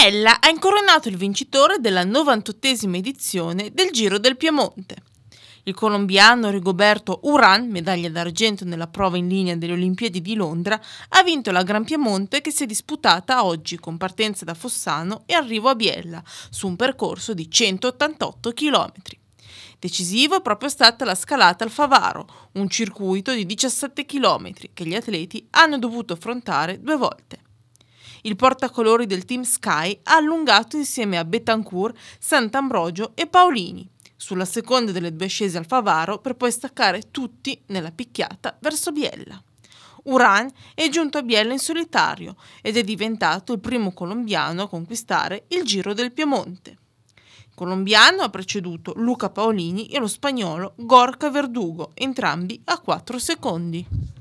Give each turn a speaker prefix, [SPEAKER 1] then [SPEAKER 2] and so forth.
[SPEAKER 1] Biella ha incoronato il vincitore della 98esima edizione del Giro del Piemonte. Il colombiano Rigoberto Uran, medaglia d'argento nella prova in linea delle Olimpiadi di Londra, ha vinto la Gran Piemonte che si è disputata oggi con partenza da Fossano e arrivo a Biella, su un percorso di 188 km. Decisivo è proprio stata la scalata al Favaro, un circuito di 17 km che gli atleti hanno dovuto affrontare due volte. Il portacolori del team Sky ha allungato insieme a Betancourt, Sant'Ambrogio e Paolini, sulla seconda delle due scese al Favaro per poi staccare tutti nella picchiata verso Biella. Uran è giunto a Biella in solitario ed è diventato il primo colombiano a conquistare il Giro del Piemonte. Il colombiano ha preceduto Luca Paolini e lo spagnolo Gorka Verdugo, entrambi a 4 secondi.